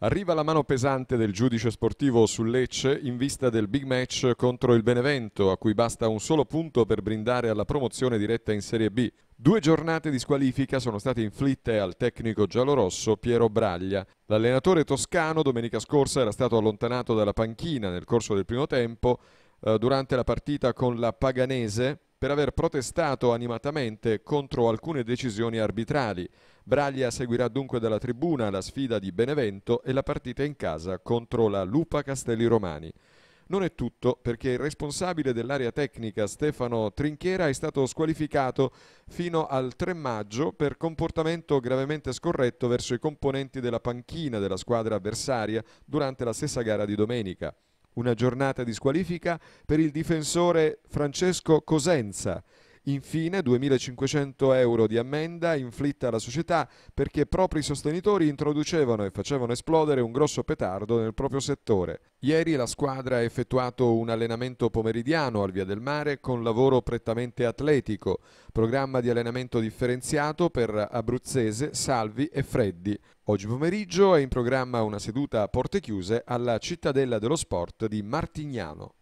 Arriva la mano pesante del giudice sportivo su Lecce in vista del big match contro il Benevento, a cui basta un solo punto per brindare alla promozione diretta in Serie B. Due giornate di squalifica sono state inflitte al tecnico giallorosso Piero Braglia. L'allenatore toscano domenica scorsa era stato allontanato dalla panchina nel corso del primo tempo eh, durante la partita con la Paganese per aver protestato animatamente contro alcune decisioni arbitrali. Braglia seguirà dunque dalla tribuna la sfida di Benevento e la partita in casa contro la Lupa Castelli Romani. Non è tutto perché il responsabile dell'area tecnica Stefano Trinchiera è stato squalificato fino al 3 maggio per comportamento gravemente scorretto verso i componenti della panchina della squadra avversaria durante la stessa gara di domenica una giornata di squalifica per il difensore Francesco Cosenza Infine 2.500 euro di ammenda inflitta alla società perché propri sostenitori introducevano e facevano esplodere un grosso petardo nel proprio settore. Ieri la squadra ha effettuato un allenamento pomeridiano al Via del Mare con lavoro prettamente atletico, programma di allenamento differenziato per Abruzzese, Salvi e Freddi. Oggi pomeriggio è in programma una seduta a porte chiuse alla Cittadella dello Sport di Martignano.